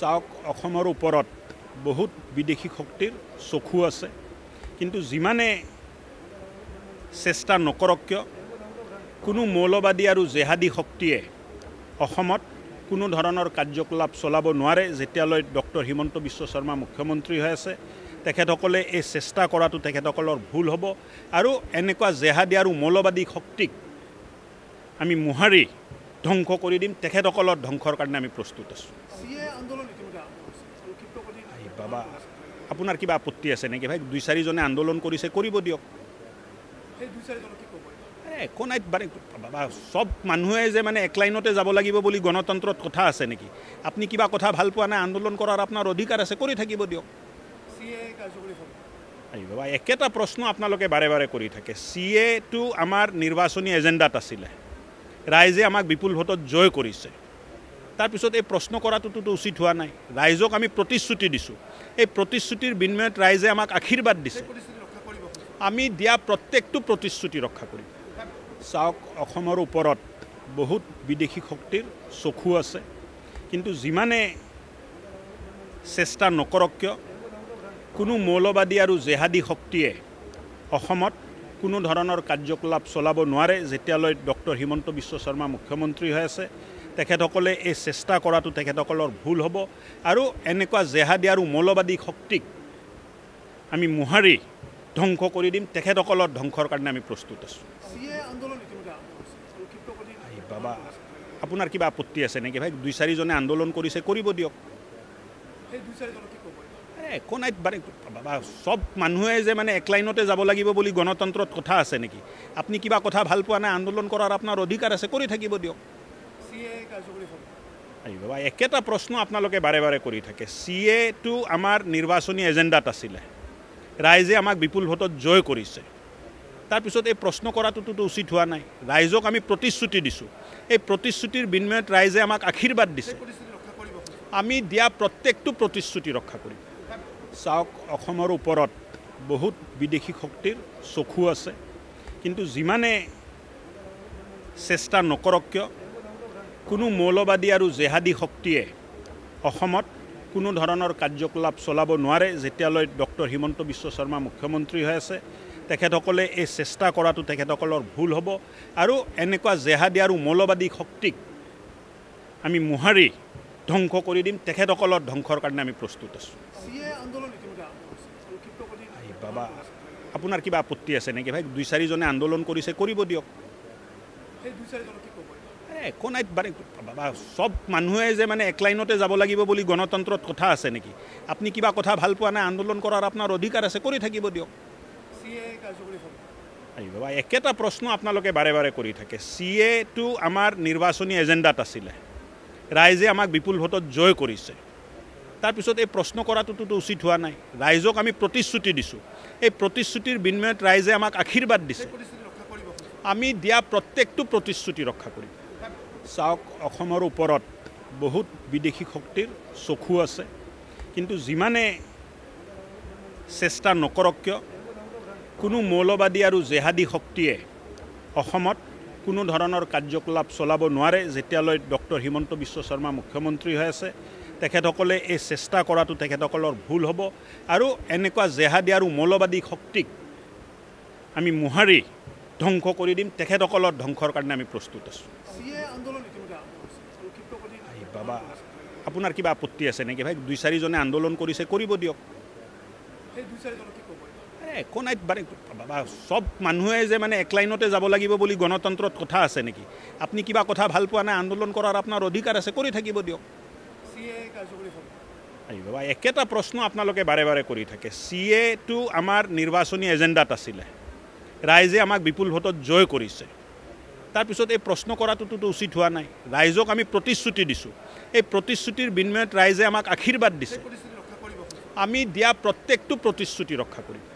চাওক অসমৰ ওপৰত বহুত বিদেশী শক্তিৰ চকু আছে কিন্তু যিমানে চেষ্টা নকৰক কিয় কোনো মৌলবাদী আৰু জেহাদী শক্তিয়ে অসমত কোনো ধৰণৰ কাৰ্যকলাপ চলাব নোৱাৰে যেতিয়ালৈ ডক্টৰ হিমন্ত বিশ্ব শৰ্মা মুখ্যমন্ত্ৰী হৈ আছে তেখেতসকলে এই চেষ্টা কৰাটো তেখেতসকলৰ ভুল হ'ব আৰু এনেকুৱা জেহাদী আৰু মৌলবাদী শক্তিক আমি মোহাৰি ধ্বংস কৰি দিম তেখেতসকলৰ ধ্বংসৰ কাৰণে আমি প্ৰস্তুত আছোঁ বাবা আপোনাৰ কিবা আপত্তি আছে নেকি ভাই দুই চাৰিজনে আন্দোলন কৰিছে কৰিব দিয়ক একো নাই মানে বাবা চব মানুহে যে মানে এক লাইনতে যাব লাগিব বুলি গণতন্ত্ৰত কথা আছে নেকি আপুনি কিবা কথা ভাল পোৱা নাই আন্দোলন কৰাৰ আপোনাৰ অধিকাৰ আছে কৰি থাকিব দিয়ক বাবা একেটা প্ৰশ্ন আপোনালোকে বাৰে বাৰে কৰি থাকে চি এটো আমাৰ নিৰ্বাচনী এজেণ্ডাত আছিলে ৰাইজে আমাক বিপুল ভোটত জয় কৰিছে তাৰপিছত এই প্ৰশ্ন কৰাটোতো উচিত হোৱা নাই ৰাইজক আমি প্ৰতিশ্ৰুতি দিছোঁ এই প্ৰতিশ্ৰুতিৰ বিনিময়ত ৰাইজে আমাক আশীৰ্বাদ দিছে আমি দিয়া প্ৰত্যেকটো প্ৰতিশ্ৰুতি ৰক্ষা কৰিম চাওক অসমৰ ওপৰত বহুত বিদেশী শক্তিৰ চকু আছে কিন্তু যিমানে চেষ্টা নকৰক কিয় কোনো মৌলবাদী আৰু জেহাদী শক্তিয়ে অসমত কোনো ধৰণৰ কাৰ্যকলাপ চলাব নোৱাৰে যেতিয়ালৈ ডক্টৰ হিমন্ত বিশ্ব শৰ্মা মুখ্যমন্ত্ৰী হৈ আছে তেখেতসকলে এই চেষ্টা কৰাটো তেখেতসকলৰ ভুল হ'ব আৰু এনেকুৱা জেহাদী আৰু মৌলবাদী শক্তিক আমি মোহাৰি ধ্বংস কৰি দিম তেখেতসকলৰ ধ্বংসৰ কাৰণে আমি প্ৰস্তুত আছোঁ বাবা আপোনাৰ কিবা আপত্তি আছে নেকি ভাই দুই চাৰিজনে আন্দোলন কৰিছে কৰিব দিয়ক একো নাই চব মানুহে যে মানে এক লাইনতে যাব লাগিব বুলি গণতন্ত্ৰত কথা আছে নেকি আপুনি কিবা কথা ভাল পোৱা নাই আন্দোলন কৰাৰ আপোনাৰ অধিকাৰ আছে কৰি থাকিব দিয়ক একেটা প্ৰশ্ন আপোনালোকে বাৰে বাৰে কৰি থাকে চি এটো আমাৰ নিৰ্বাচনী এজেণ্ডাত আছিলে ৰাইজে আমাক বিপুল ভোটত জয় কৰিছে তাৰপিছত এই প্ৰশ্ন কৰাটোতো উচিত হোৱা নাই ৰাইজক আমি প্ৰতিশ্ৰুতি দিছোঁ এই প্ৰতিশ্ৰুতিৰ বিনিময়ত ৰাইজে আমাক আশীৰ্বাদ দিছে আমি দিয়া প্ৰত্যেকটো প্ৰতিশ্ৰুতি ৰক্ষা কৰিব চাওক অসমৰ ওপৰত বহুত বিদেশী শক্তিৰ চকু আছে কিন্তু যিমানে চেষ্টা নকৰক কিয় কোনো মৌলবাদী আৰু জেহাদী শক্তিয়ে অসমত কোনো ধৰণৰ কাৰ্যকলাপ চলাব নোৱাৰে যেতিয়ালৈ ডক্টৰ হিমন্ত বিশ্ব শৰ্মা মুখ্যমন্ত্ৰী হৈ আছে তেখেতসকলে এই চেষ্টা কৰাটো তেখেতসকলৰ ভুল হ'ব আৰু এনেকুৱা জেহাদী আৰু মৌলবাদী শক্তিক আমি মোহাৰি ধ্বংস কৰি দিম তেখেতসকলৰ ধ্বংসৰ কাৰণে আমি প্ৰস্তুত আছোঁ বাবা আপোনাৰ কিবা আপত্তি আছে নেকি ভাই দুই চাৰিজনে আন্দোলন কৰিছে কৰিব দিয়ক একো নাই মানে বাবা চব মানুহে যে মানে এক লাইনতে যাব লাগিব বুলি গণতন্ত্ৰত কথা আছে নেকি আপুনি কিবা কথা ভাল পোৱা নাই আন্দোলন কৰাৰ আপোনাৰ অধিকাৰ আছে কৰি থাকিব দিয়ক একেটা প্ৰশ্ন আপোনালোকে বাৰে বাৰে কৰি থাকে চি এটো আমাৰ নিৰ্বাচনী এজেণ্ডাত আছিলে ৰাইজে আমাক বিপুল ভোটত জয় কৰিছে তাৰপিছত এই প্ৰশ্ন কৰাটোতো উচিত হোৱা নাই ৰাইজক আমি প্ৰতিশ্ৰুতি দিছোঁ এই প্ৰতিশ্ৰুতিৰ বিনিময়ত ৰাইজে আমাক আশীৰ্বাদ দিছে আমি দিয়া প্ৰত্যেকটো প্ৰতিশ্ৰুতি ৰক্ষা কৰিম চাওক অসমৰ ওপৰত বহুত বিদেশী শক্তিৰ চকু আছে কিন্তু যিমানে চেষ্টা নকৰক কিয় কোনো মৌলবাদী আৰু জেহাদী শক্তিয়ে অসমত কোনো ধৰণৰ কাৰ্যকলাপ চলাব নোৱাৰে যেতিয়ালৈ ডক্টৰ হিমন্ত বিশ্ব শৰ্মা মুখ্যমন্ত্ৰী হৈ আছে তেখেতসকলে এই চেষ্টা কৰাটো তেখেতসকলৰ ভুল হ'ব আৰু এনেকুৱা জেহাদি আৰু মৌলবাদী শক্তিক আমি মোহাৰি ধ্বংস কৰি দিম তেখেতসকলৰ ধ্বংসৰ কাৰণে আমি প্ৰস্তুত আছোঁ বাবা আপোনাৰ কিবা আপত্তি আছে নেকি ভাই দুই চাৰিজনে আন্দোলন কৰিছে কৰিব দিয়ক একো নাই চব মানুহে যে মানে এক লাইনতে যাব লাগিব বুলি গণতন্ত্ৰত কথা আছে নেকি আপুনি কিবা কথা ভাল পোৱা নাই আন্দোলন কৰাৰ আপোনাৰ অধিকাৰ আছে কৰি থাকিব দিয়ক একেটা প্ৰশ্ন আপোনালোকে বাৰে বাৰে কৰি থাকে চি এটো আমাৰ নিৰ্বাচনী এজেণ্ডাত আছিলে ৰাইজে আমাক বিপুল ভোটত জয় কৰিছে তাৰপিছত এই প্ৰশ্ন কৰাটোতো উচিত হোৱা নাই ৰাইজক আমি প্ৰতিশ্ৰুতি দিছোঁ এই প্ৰতিশ্ৰুতিৰ বিনিময়ত ৰাইজে আমাক আশীৰ্বাদ দিছে আমি দিয়া প্ৰত্যেকটো প্ৰতিশ্ৰুতি ৰক্ষা কৰিম